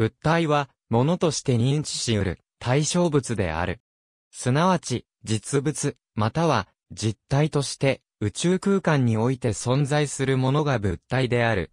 物体は、物として認知し得る、対象物である。すなわち、実物、または、実体として、宇宙空間において存在するものが物体である。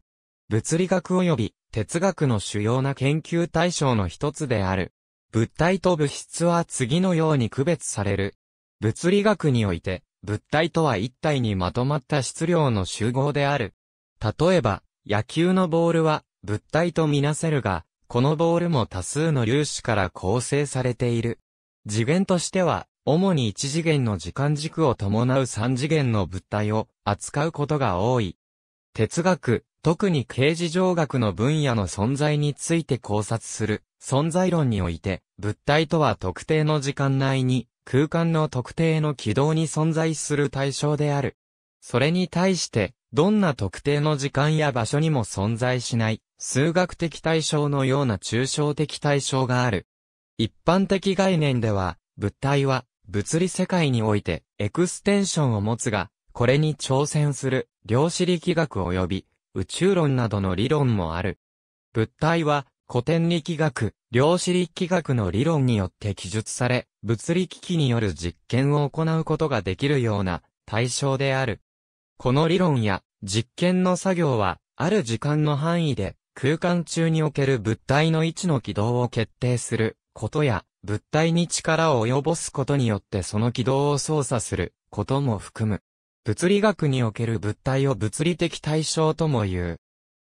物理学及び、哲学の主要な研究対象の一つである。物体と物質は次のように区別される。物理学において、物体とは一体にまとまった質量の集合である。例えば、野球のボールは物体とみなせるが、このボールも多数の粒子から構成されている。次元としては、主に一次元の時間軸を伴う三次元の物体を扱うことが多い。哲学、特に形事上学の分野の存在について考察する存在論において、物体とは特定の時間内に空間の特定の軌道に存在する対象である。それに対して、どんな特定の時間や場所にも存在しない数学的対象のような抽象的対象がある。一般的概念では、物体は物理世界においてエクステンションを持つが、これに挑戦する量子力学及び宇宙論などの理論もある。物体は古典力学、量子力学の理論によって記述され、物理機器による実験を行うことができるような対象である。この理論や実験の作業は、ある時間の範囲で空間中における物体の位置の軌道を決定することや、物体に力を及ぼすことによってその軌道を操作することも含む。物理学における物体を物理的対象とも言う。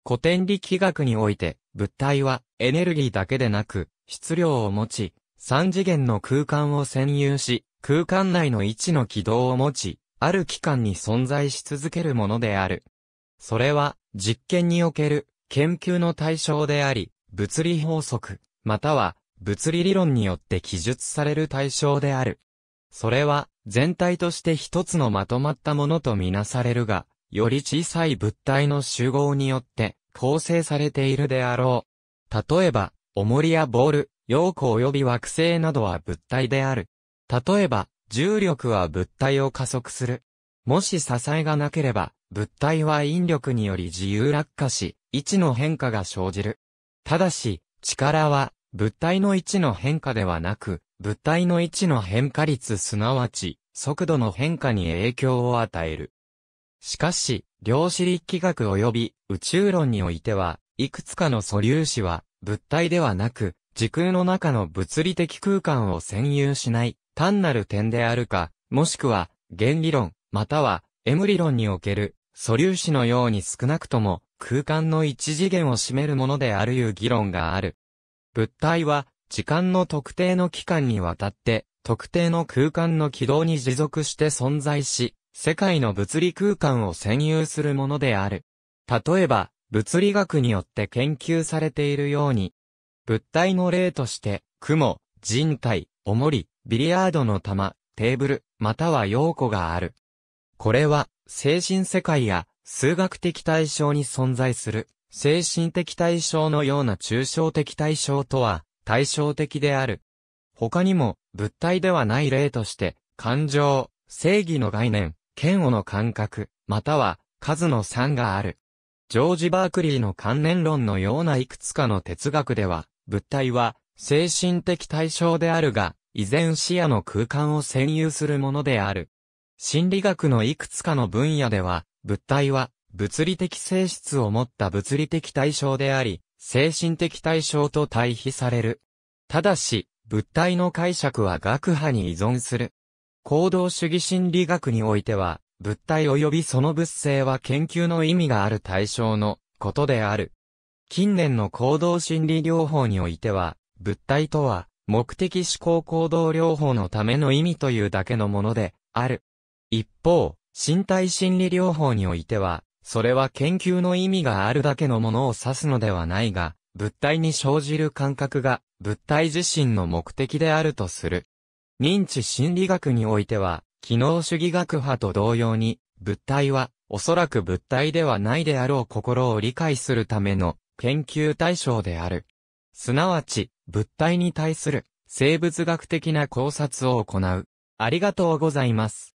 古典力学において、物体はエネルギーだけでなく、質量を持ち、三次元の空間を占有し、空間内の位置の軌道を持ち、ある期間に存在し続けるものである。それは、実験における研究の対象であり、物理法則、または物理理論によって記述される対象である。それは全体として一つのまとまったものとみなされるが、より小さい物体の集合によって構成されているであろう。例えば、重りやボール、陽光及び惑星などは物体である。例えば、重力は物体を加速する。もし支えがなければ、物体は引力により自由落下し、位置の変化が生じる。ただし、力は、物体の位置の変化ではなく、物体の位置の変化率すなわち、速度の変化に影響を与える。しかし、量子力学及び宇宙論においては、いくつかの素粒子は、物体ではなく、時空の中の物理的空間を占有しない、単なる点であるか、もしくは、原理論、または、M 理論における、素粒子のように少なくとも、空間の一次元を占めるものであるいう議論がある。物体は、時間の特定の期間にわたって、特定の空間の軌道に持続して存在し、世界の物理空間を占有するものである。例えば、物理学によって研究されているように、物体の例として、雲、人体、重り、ビリヤードの玉、テーブル、または陽子がある。これは、精神世界や数学的対象に存在する、精神的対象のような抽象的対象とは、対照的である。他にも、物体ではない例として、感情、正義の概念、嫌悪の感覚、または、数の3がある。ジョージ・バークリーの関連論のようないくつかの哲学では、物体は、精神的対象であるが、依然視野の空間を占有するものである。心理学のいくつかの分野では、物体は、物理的性質を持った物理的対象であり、精神的対象と対比される。ただし、物体の解釈は学派に依存する。行動主義心理学においては、物体及びその物性は研究の意味がある対象のことである。近年の行動心理療法においては、物体とは、目的思考行動療法のための意味というだけのもので、ある。一方、身体心理療法においては、それは研究の意味があるだけのものを指すのではないが、物体に生じる感覚が物体自身の目的であるとする。認知心理学においては、機能主義学派と同様に、物体はおそらく物体ではないであろう心を理解するための研究対象である。すなわち、物体に対する生物学的な考察を行う。ありがとうございます。